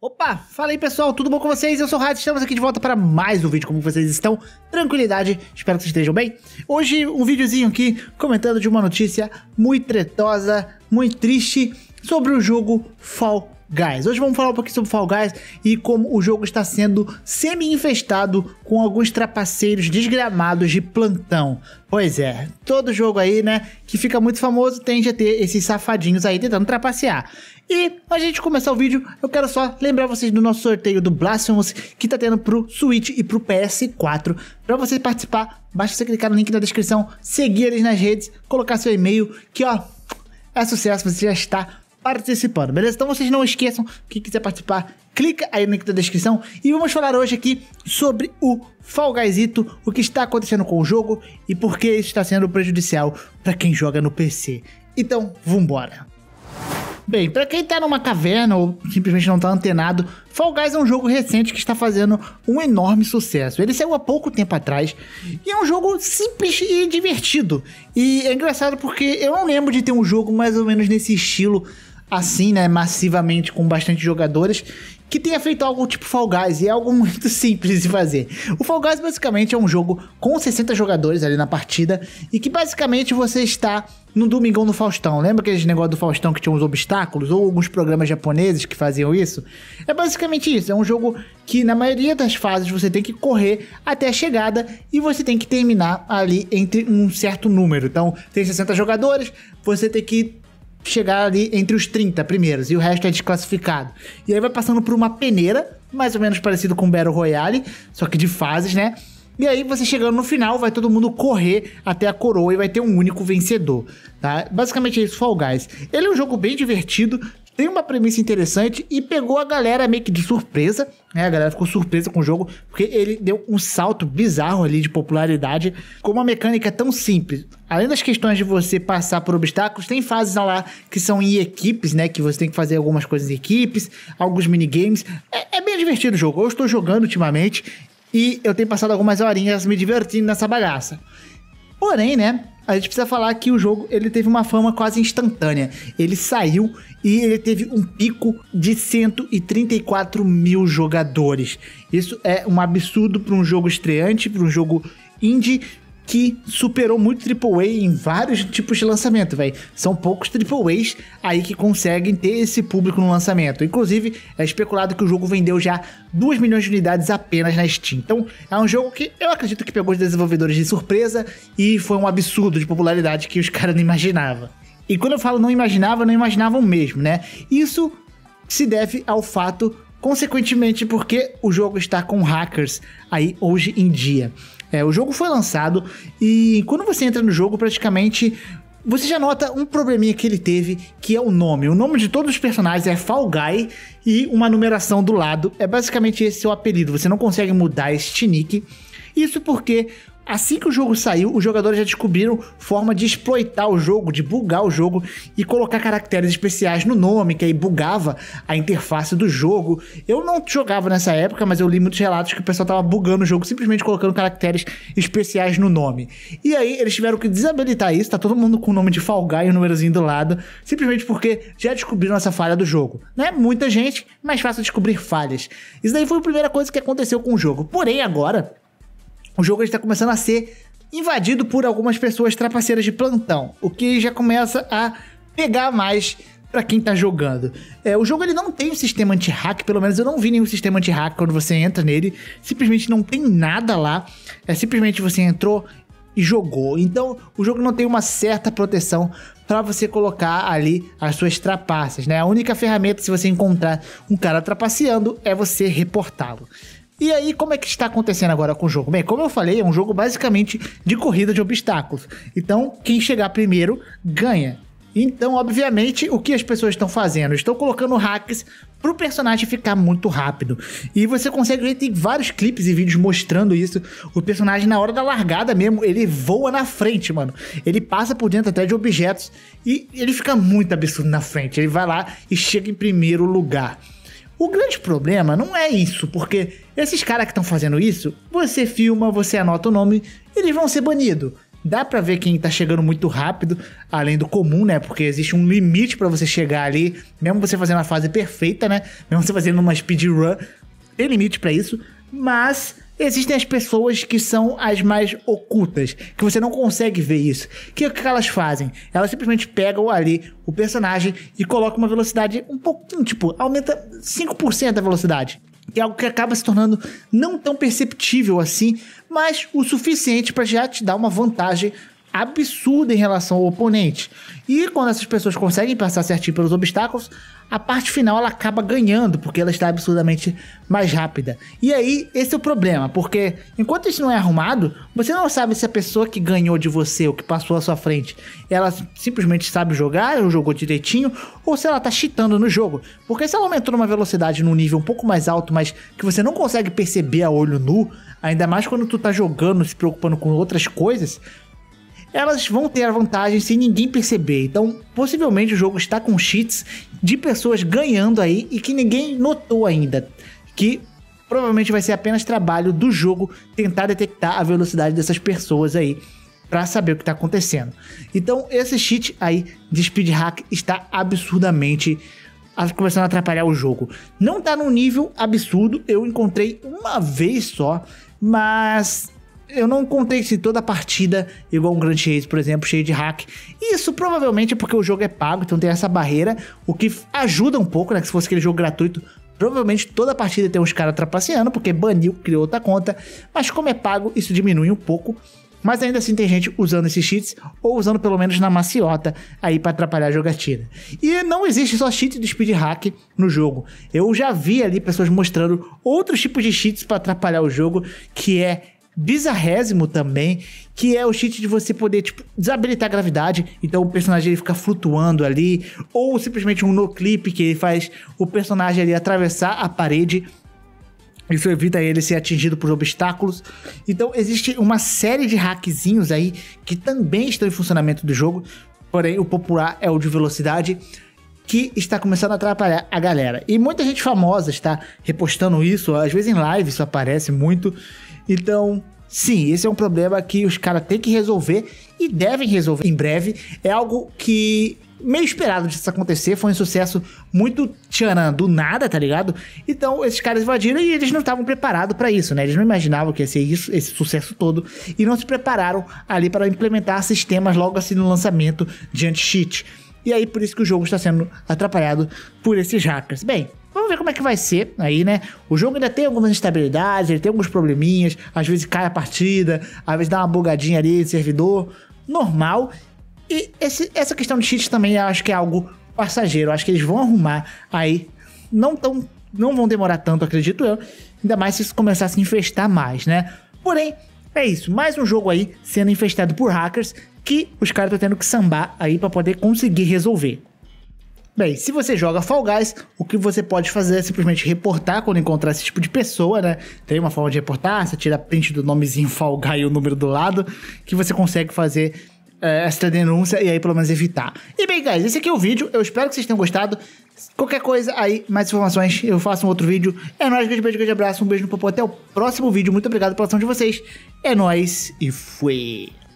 Opa, fala aí pessoal, tudo bom com vocês? Eu sou o Rádio, estamos aqui de volta para mais um vídeo, como vocês estão? Tranquilidade, espero que vocês estejam bem. Hoje um videozinho aqui comentando de uma notícia muito tretosa, muito triste, sobre o jogo Fall Guys. Hoje vamos falar um pouquinho sobre Fall Guys e como o jogo está sendo semi-infestado com alguns trapaceiros desgramados de plantão. Pois é, todo jogo aí, né, que fica muito famoso tende a ter esses safadinhos aí tentando trapacear. E a gente começar o vídeo, eu quero só lembrar vocês do nosso sorteio do Blasphemous que tá tendo pro Switch e pro PS4. Para você participar, basta você clicar no link na descrição, seguir eles nas redes, colocar seu e-mail, que ó, é sucesso, você já está participando, beleza? Então vocês não esqueçam, quem quiser participar, clica aí no link da descrição e vamos falar hoje aqui sobre o Fall Guysito, o que está acontecendo com o jogo e por que isso está sendo prejudicial para quem joga no PC. Então, vambora! Bem, para quem tá numa caverna ou simplesmente não tá antenado, Fall Guys é um jogo recente que está fazendo um enorme sucesso. Ele saiu há pouco tempo atrás e é um jogo simples e divertido. E é engraçado porque eu não lembro de ter um jogo mais ou menos nesse estilo assim, né, massivamente com bastante jogadores que tenha feito algo tipo Fall Guys, e é algo muito simples de fazer. O Fall Guys basicamente é um jogo com 60 jogadores ali na partida, e que basicamente você está no Domingão do Faustão. Lembra aqueles negócio do Faustão que tinha uns obstáculos, ou alguns programas japoneses que faziam isso? É basicamente isso, é um jogo que na maioria das fases você tem que correr até a chegada, e você tem que terminar ali entre um certo número. Então, tem 60 jogadores, você tem que chegar ali entre os 30 primeiros e o resto é desclassificado. E aí vai passando por uma peneira, mais ou menos parecido com Battle Royale, só que de fases, né? E aí você chegando no final, vai todo mundo correr até a coroa e vai ter um único vencedor, tá? Basicamente é isso, Fall Guys. Ele é um jogo bem divertido, tem uma premissa interessante e pegou a galera meio que de surpresa, né? A galera ficou surpresa com o jogo, porque ele deu um salto bizarro ali de popularidade com uma mecânica é tão simples. Além das questões de você passar por obstáculos, tem fases lá que são em equipes, né? Que você tem que fazer algumas coisas em equipes, alguns minigames. É, é bem divertido o jogo. Eu estou jogando ultimamente e eu tenho passado algumas horinhas me divertindo nessa bagaça. Porém, né? A gente precisa falar que o jogo ele teve uma fama quase instantânea. Ele saiu e ele teve um pico de 134 mil jogadores. Isso é um absurdo para um jogo estreante, para um jogo indie que superou muito AAA em vários tipos de lançamento, velho. São poucos AAAs aí que conseguem ter esse público no lançamento. Inclusive, é especulado que o jogo vendeu já 2 milhões de unidades apenas na Steam. Então, é um jogo que eu acredito que pegou os desenvolvedores de surpresa e foi um absurdo de popularidade que os caras não imaginavam. E quando eu falo não imaginava, não imaginavam mesmo, né? Isso se deve ao fato Consequentemente, porque o jogo está com hackers aí hoje em dia. É, o jogo foi lançado e quando você entra no jogo, praticamente você já nota um probleminha que ele teve, que é o nome. O nome de todos os personagens é Fall Guy e uma numeração do lado. É basicamente esse seu apelido. Você não consegue mudar este nick. Isso porque Assim que o jogo saiu, os jogadores já descobriram forma de exploitar o jogo, de bugar o jogo e colocar caracteres especiais no nome, que aí bugava a interface do jogo. Eu não jogava nessa época, mas eu li muitos relatos que o pessoal tava bugando o jogo simplesmente colocando caracteres especiais no nome. E aí eles tiveram que desabilitar isso, tá todo mundo com o nome de Fall Guy e o númerozinho do lado, simplesmente porque já descobriram essa falha do jogo. Não é muita gente, mas fácil descobrir falhas. Isso daí foi a primeira coisa que aconteceu com o jogo. Porém, agora o jogo está começando a ser invadido por algumas pessoas trapaceiras de plantão, o que já começa a pegar mais para quem tá jogando. É, o jogo ele não tem um sistema anti-hack, pelo menos eu não vi nenhum sistema anti-hack quando você entra nele. Simplesmente não tem nada lá. É simplesmente você entrou e jogou. Então, o jogo não tem uma certa proteção para você colocar ali as suas trapaças, né? A única ferramenta se você encontrar um cara trapaceando é você reportá-lo. E aí, como é que está acontecendo agora com o jogo? Bem, como eu falei, é um jogo basicamente de corrida de obstáculos. Então, quem chegar primeiro ganha. Então, obviamente, o que as pessoas estão fazendo? Estão colocando hacks para o personagem ficar muito rápido. E você consegue ver, tem vários clipes e vídeos mostrando isso. O personagem, na hora da largada mesmo, ele voa na frente, mano. Ele passa por dentro até de objetos e ele fica muito absurdo na frente. Ele vai lá e chega em primeiro lugar. O grande problema não é isso, porque esses caras que estão fazendo isso, você filma, você anota o nome, eles vão ser banidos. Dá pra ver quem tá chegando muito rápido, além do comum, né? Porque existe um limite para você chegar ali, mesmo você fazendo a fase perfeita, né? Mesmo você fazendo uma speedrun, tem limite para isso. Mas existem as pessoas que são as mais ocultas, que você não consegue ver isso. É o que, que elas fazem? Elas simplesmente pegam ali o personagem e colocam uma velocidade um pouquinho, tipo, aumenta 5% a velocidade é algo que acaba se tornando não tão perceptível assim, mas o suficiente para já te dar uma vantagem absurda em relação ao oponente. E quando essas pessoas conseguem passar certinho pelos obstáculos, a parte final ela acaba ganhando, porque ela está absurdamente mais rápida. E aí, esse é o problema, porque enquanto isso não é arrumado, você não sabe se a pessoa que ganhou de você, ou que passou à sua frente, ela simplesmente sabe jogar, ou jogou direitinho, ou se ela está cheatando no jogo. Porque se ela aumentou uma velocidade num nível um pouco mais alto, mas que você não consegue perceber a olho nu, ainda mais quando tu está jogando, se preocupando com outras coisas, elas vão ter a vantagem sem ninguém perceber. Então, possivelmente o jogo está com cheats de pessoas ganhando aí e que ninguém notou ainda. Que provavelmente vai ser apenas trabalho do jogo tentar detectar a velocidade dessas pessoas aí para saber o que está acontecendo. Então, esse cheat aí de speed hack está absurdamente começando a atrapalhar o jogo. Não está num nível absurdo, eu encontrei uma vez só, mas eu não contei se toda a partida, igual um Grand Chase, por exemplo, cheio de hack. Isso provavelmente é porque o jogo é pago, então tem essa barreira, o que ajuda um pouco, né? Que se fosse aquele jogo gratuito, Provavelmente toda a partida tem uns caras trapaceando, porque baniu, criou outra conta, mas como é pago, isso diminui um pouco. Mas ainda assim tem gente usando esses cheats, ou usando pelo menos na maciota, aí para atrapalhar a jogatina. E não existe só cheat de speed hack no jogo. Eu já vi ali pessoas mostrando outros tipos de cheats para atrapalhar o jogo, que é bizarrésimo também, que é o cheat de você poder, tipo, desabilitar a gravidade, então o personagem ele fica flutuando ali, ou simplesmente um no-clip que ele faz o personagem ali atravessar a parede. Isso evita ele ser atingido por obstáculos. Então, existe uma série de hackzinhos aí que também estão em funcionamento do jogo. Porém, o popular é o de velocidade que está começando a atrapalhar a galera. E muita gente famosa está repostando isso, às vezes em live isso aparece muito. Então, sim, esse é um problema que os caras têm que resolver e devem resolver em breve. É algo que meio esperado disso acontecer, foi um sucesso muito tchanã, do nada, tá ligado? Então, esses caras invadiram e eles não estavam preparados para isso, né? Eles não imaginavam que ia ser isso, esse sucesso todo e não se prepararam ali para implementar sistemas logo assim no lançamento de anti-cheat. E aí, por isso que o jogo está sendo atrapalhado por esses hackers. Bem, Vamos ver como é que vai ser aí, né? O jogo ainda tem algumas instabilidades, ele tem alguns probleminhas, às vezes cai a partida, às vezes dá uma bugadinha ali de servidor, normal. E esse, essa questão de cheat também eu acho que é algo passageiro, eu acho que eles vão arrumar aí, não tão, não vão demorar tanto, acredito eu, ainda mais se isso começar a se infestar mais, né? Porém, é isso, mais um jogo aí sendo infestado por hackers que os caras estão tendo que sambar aí para poder conseguir resolver. Bem, se você joga Fall Guys, o que você pode fazer é simplesmente reportar quando encontrar esse tipo de pessoa, né? Tem uma forma de reportar, você tira a print do nomezinho Fall Guy e o número do lado, que você consegue fazer é, essa denúncia e aí pelo menos evitar. E bem, guys, esse aqui é o vídeo. Eu espero que vocês tenham gostado. Qualquer coisa aí, mais informações, eu faço um outro vídeo. É nóis, grande beijo, grande abraço, um beijo no popô. Até o próximo vídeo. Muito obrigado pela ação de vocês. É nóis e fui!